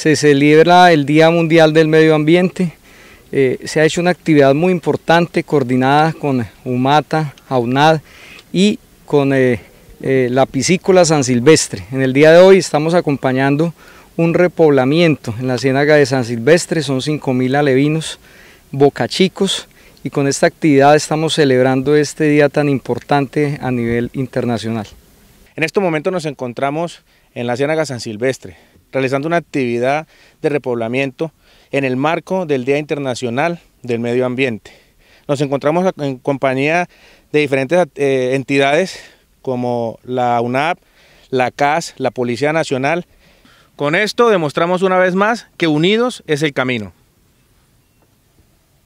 se celebra el Día Mundial del Medio Ambiente. Eh, se ha hecho una actividad muy importante coordinada con Humata, Aunad y con eh, eh, la piscícola San Silvestre. En el día de hoy estamos acompañando un repoblamiento en la ciénaga de San Silvestre, son 5.000 alevinos, bocachicos, y con esta actividad estamos celebrando este día tan importante a nivel internacional. En este momento nos encontramos en la ciénaga San Silvestre, realizando una actividad de repoblamiento en el marco del Día Internacional del Medio Ambiente. Nos encontramos en compañía de diferentes eh, entidades como la UNAP, la CAS, la Policía Nacional. Con esto demostramos una vez más que unidos es el camino.